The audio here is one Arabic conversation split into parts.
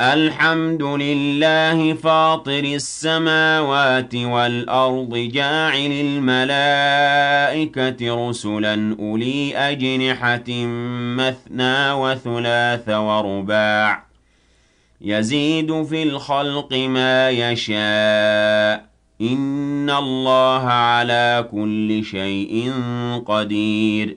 الحمد لله فاطر السماوات والأرض جاعل الملائكة رسلا أولي أجنحة مثنى وثلاث ورباع يزيد في الخلق ما يشاء إن الله على كل شيء قدير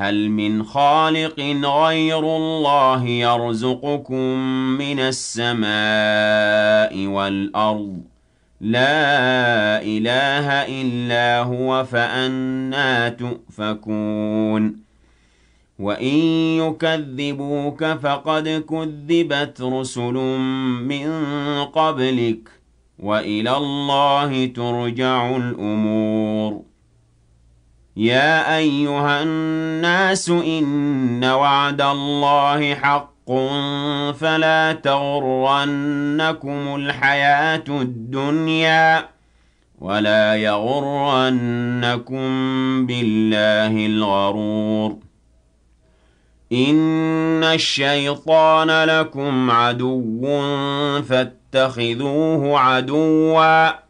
هل من خالق غير الله يرزقكم من السماء والأرض لا إله إلا هو فأنا تؤفكون وإن يكذبوك فقد كذبت رسل من قبلك وإلى الله ترجع الأمور يا أيها الناس إن وعد الله حق فلا تغرنكم الحياة الدنيا ولا يغرنكم بالله الغرور إن الشيطان لكم عدو فاتخذوه عدواً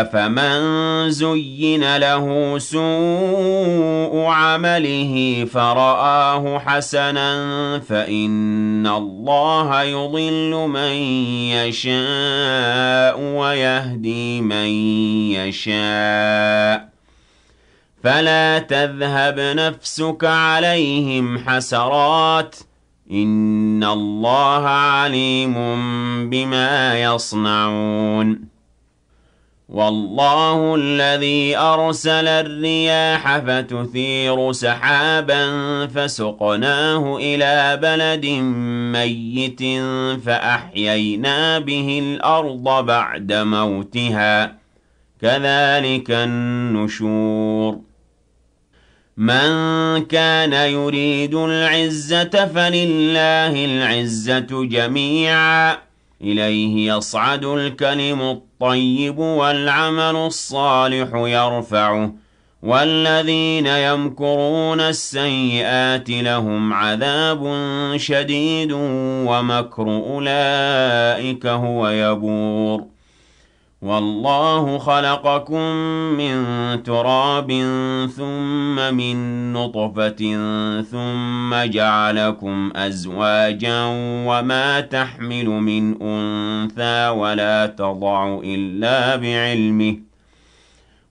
أفمن زين له سوء عمله فرآه حسنا فإن الله يضل من يشاء ويهدي من يشاء فلا تذهب نفسك عليهم حسرات إن الله عليم بما يصنعون والله الذي أرسل الرياح فتثير سحابا فسقناه إلى بلد ميت فأحيينا به الأرض بعد موتها كذلك النشور من كان يريد العزة فلله العزة جميعاً إليه يصعد الكلم الطيب والعمل الصالح يرفعه والذين يمكرون السيئات لهم عذاب شديد ومكر أولئك هو يبور والله خلقكم من تراب ثم من نطفة ثم جعلكم أزواجا وما تحمل من أنثى ولا تضع إلا بعلمه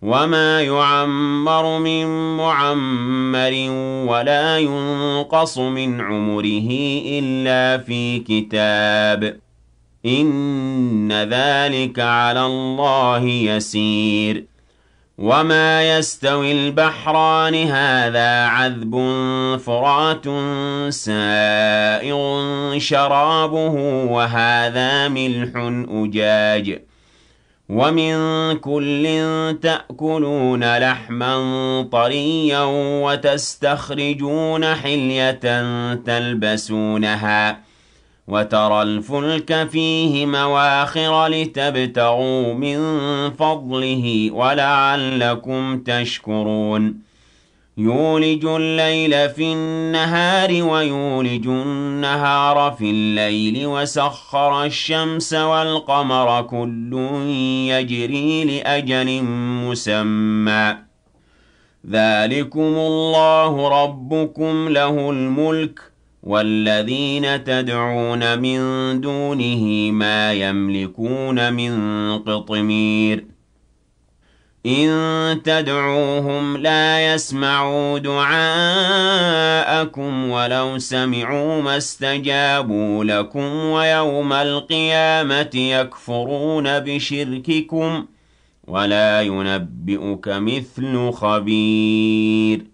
وما يعمر من معمر ولا ينقص من عمره إلا في كتاب ۖ إن ذلك على الله يسير وما يستوي البحران هذا عذب فرات سائغ شرابه وهذا ملح أجاج ومن كل تأكلون لحما طريا وتستخرجون حلية تلبسونها ۖ وترى الفلك فيه مواخر لتبتغوا من فضله ولعلكم تشكرون يولج الليل في النهار ويولج النهار في الليل وسخر الشمس والقمر كل يجري لأجل مسمى ذلكم الله ربكم له الملك والذين تدعون من دونه ما يملكون من قطمير إن تدعوهم لا يسمعوا دعاءكم ولو سمعوا ما استجابوا لكم ويوم القيامة يكفرون بشرككم ولا ينبئك مثل خبير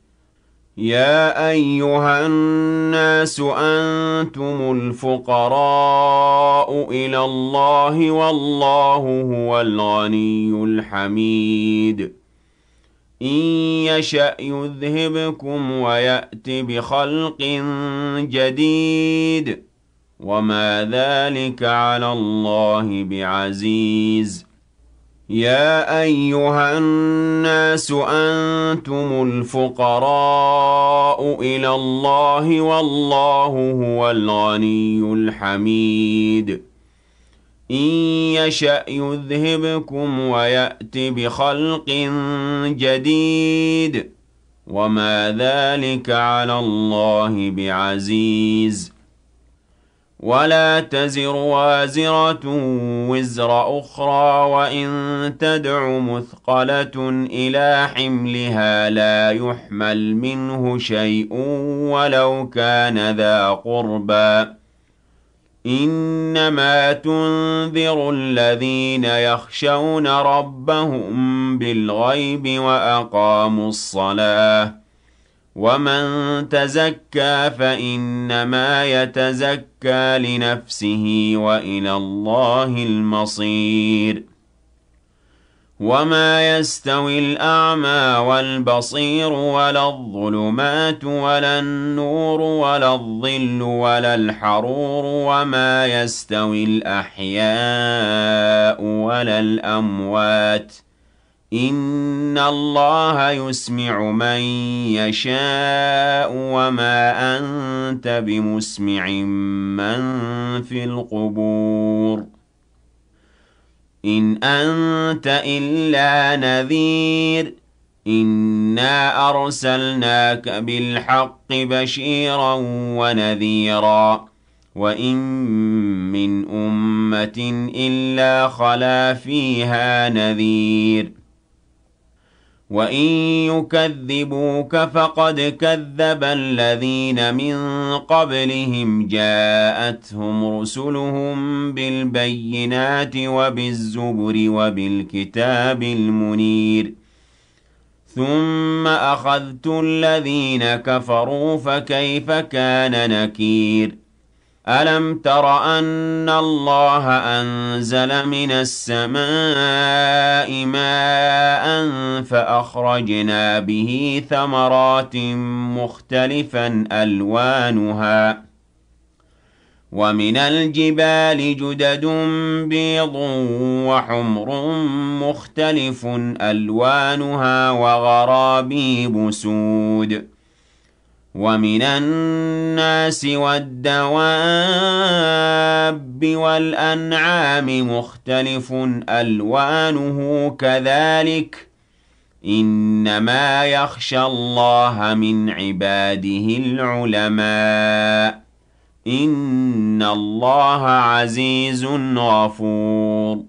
يا أيها الناس أنتم الفقراء إلى الله والله هو الغني الحميد إن يشأ يذهبكم ويأت بخلق جديد وما ذلك على الله بعزيز يا أيها الناس أنتم الفقراء إلى الله والله هو الغني الحميد إن يشأ يذهبكم ويأت بخلق جديد وما ذلك على الله بعزيز ولا تزر وازرة وزر أخرى وإن تدع مثقلة إلى حملها لا يحمل منه شيء ولو كان ذا قربى إنما تنذر الذين يخشون ربهم بالغيب وأقاموا الصلاة ومن تزكى فإنما يتزكى لنفسه وإلى الله المصير وما يستوي الأعمى والبصير ولا الظلمات ولا النور ولا الظل ولا الحرور وما يستوي الأحياء ولا الأموات ۖ إِنَّ اللَّهَ يُسْمِعُ مَن يَشَاءُ وَمَا أَنتَ بِمُسْمِعٍ مَّن فِي الْقُبُورِ إِنْ أَنتَ إِلَّا نَذِيرٌ إِنَّا أَرْسَلْنَاكَ بِالْحَقِّ بَشِيرًا وَنَذِيرًا وَإِن مِّنْ أُمَّةٍ إِلَّا خَلَا فِيهَا نَذِيرٌ وَإِن يُكَذِّبُوكَ فَقَدْ كَذَّبَ الَّذِينَ مِن قَبْلِهِمْ جَاءَتْهُمْ رُسُلُهُم بِالْبَيِّنَاتِ وَبِالزُّبُرِ وَبِالْكِتَابِ الْمُنِيرِ ثُمَّ أَخَذْتُ الَّذِينَ كَفَرُوا فَكَيْفَ كَانَ نَكِيرِ أَلَمْ تَرَ أَنَّ اللَّهَ أَنزَلَ مِنَ السَّمَاءِ مَاءً فَأَخْرَجْنَا بِهِ ثَمَرَاتٍ مُخْتَلِفًا أَلْوَانُهَا وَمِنَ الْجِبَالِ جُدَدٌ بِيضٌ وَحُمْرٌ مُخْتَلِفٌ أَلْوَانُهَا وَغَرَابِيبُ سُودٌ ومن الناس والدواب والأنعام مختلف ألوانه كذلك إنما يخشى الله من عباده العلماء إن الله عزيز غفور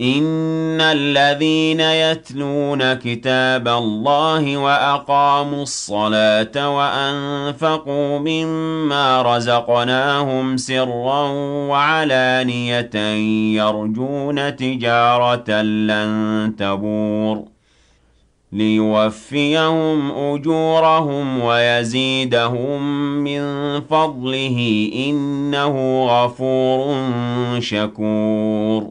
إن الذين يتلون كتاب الله وأقاموا الصلاة وأنفقوا مما رزقناهم سرا وعلانية يرجون تجارة لن تبور ليوفيهم أجورهم ويزيدهم من فضله إنه غفور شكور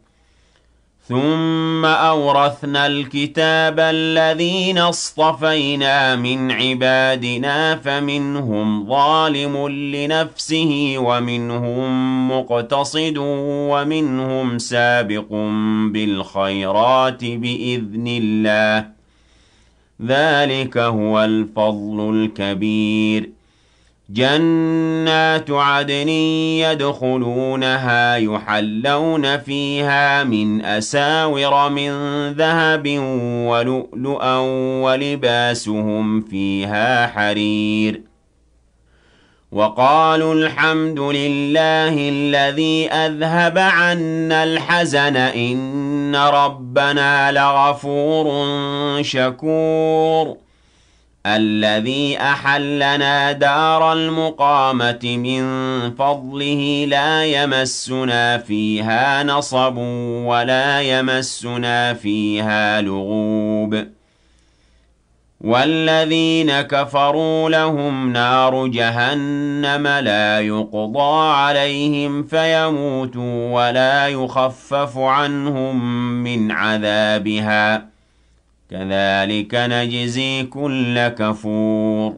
ثم أورثنا الكتاب الذين اصطفينا من عبادنا فمنهم ظالم لنفسه ومنهم مقتصد ومنهم سابق بالخيرات بإذن الله ذلك هو الفضل الكبير جنات عدن يدخلونها يحلون فيها من أساور من ذهب ولؤلؤا ولباسهم فيها حرير وقالوا الحمد لله الذي أذهب عنا الحزن إن ربنا لغفور شكور الذي أحلنا دار المقامة من فضله لا يمسنا فيها نصب ولا يمسنا فيها لغوب والذين كفروا لهم نار جهنم لا يقضى عليهم فيموتوا ولا يخفف عنهم من عذابها ۖ كذلك نجزي كل كفور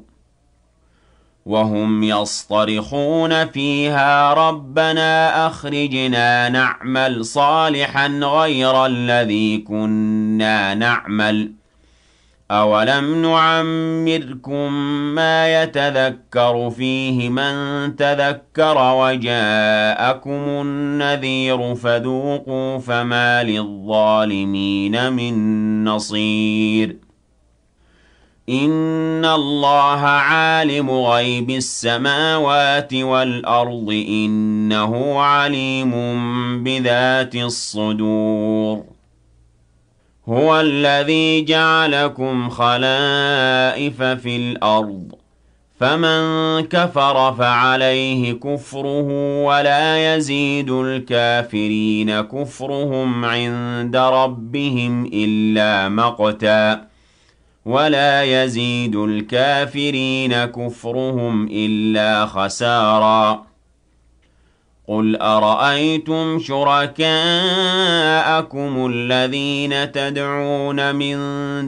وهم يصطرخون فيها ربنا أخرجنا نعمل صالحا غير الذي كنا نعمل ۖ أَوَلَمْ نُعَمِّرْكُم مَّا يَتَذَكَّرُ فِيهِ مَن تَذَكَّرَ وَجَاءَكُمُ النَّذِيرُ فَذُوقُوا فَمَا لِلظَّالِمِينَ مِن نَّصِيرٍ إِنَّ اللَّهَ عَالِمُ غَيْبِ السَّمَاوَاتِ وَالْأَرْضِ ۚ إِنَّهُ عَلِيمٌ بِذَاتِ الصُّدُورِ هُوَ الَّذِي جَعَلَكُمْ خَلَائِفَ فِي الْأَرْضِ ۚ فَمَن كَفَرَ فَعَلَيْهِ كُفْرُهُ ۖ وَلَا يَزِيدُ الْكَافِرِينَ كُفْرُهُمْ عِندَ رَبِّهِمْ إِلَّا مَقْتًا وَلَا يَزِيدُ الْكَافِرِينَ كُفْرُهُمْ إِلَّا خَسَارًا قل أرأيتم شركاءكم الذين تدعون من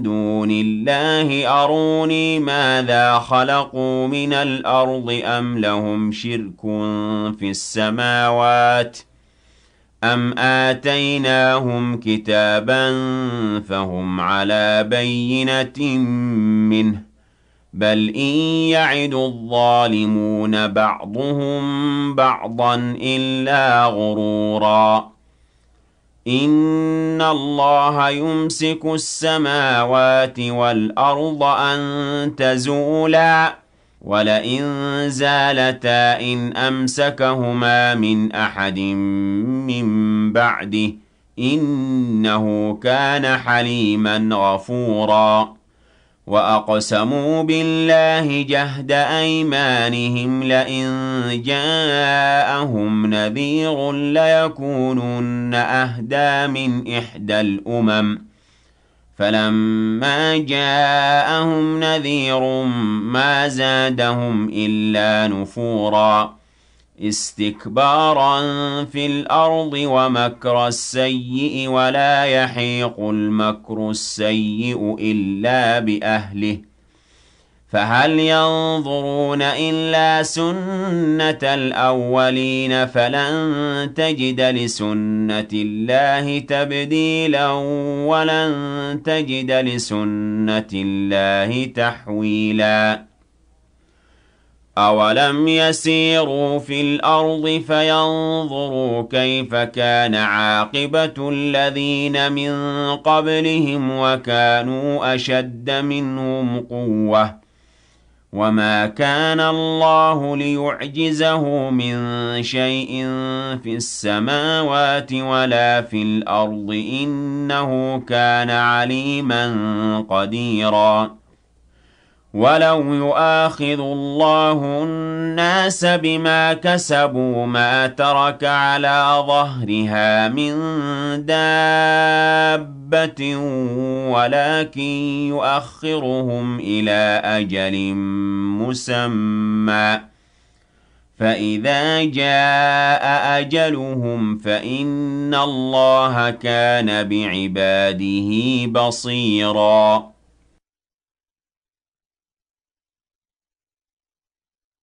دون الله أروني ماذا خلقوا من الأرض أم لهم شرك في السماوات أم آتيناهم كتابا فهم على بينة منه بل إن يعد الظالمون بعضهم بعضا إلا غرورا إن الله يمسك السماوات والأرض أن تزولا ولئن زالتا إن أمسكهما من أحد من بعده إنه كان حليما غفورا وَأَقْسَمُوا بِاللَّهِ جَهْدَ أَيْمَانِهِمْ لَئِن جَاءَهُمْ نَذِيرٌ لَّيَكُونُنَّ أَهْدَىٰ مِنْ إِحْدَى الْأُمَمِ فَلَمَّا جَاءَهُمْ نَذِيرٌ مَّا زَادَهُمْ إِلَّا نُفُورًا استكبارا في الأرض ومكر السيء ولا يحيق المكر السيء إلا بأهله فهل ينظرون إلا سنة الأولين فلن تجد لسنة الله تبديلا ولن تجد لسنة الله تحويلا أَوَلَمْ يَسِيرُوا فِي الْأَرْضِ فَيَنْظُرُوا كَيْفَ كَانَ عَاقِبَةُ الَّذِينَ مِنْ قَبْلِهِمْ وَكَانُوا أَشَدَّ مِنْهُمْ قُوَّةً وَمَا كَانَ اللَّهُ لِيُعْجِزَهُ مِنْ شَيْءٍ فِي السَّمَاوَاتِ وَلَا فِي الْأَرْضِ إِنَّهُ كَانَ عَلِيمًا قَدِيرًا ولو يؤاخذ الله الناس بما كسبوا ما ترك على ظهرها من دابة ولكن يؤخرهم إلى أجل مسمى فإذا جاء أجلهم فإن الله كان بعباده بصيراً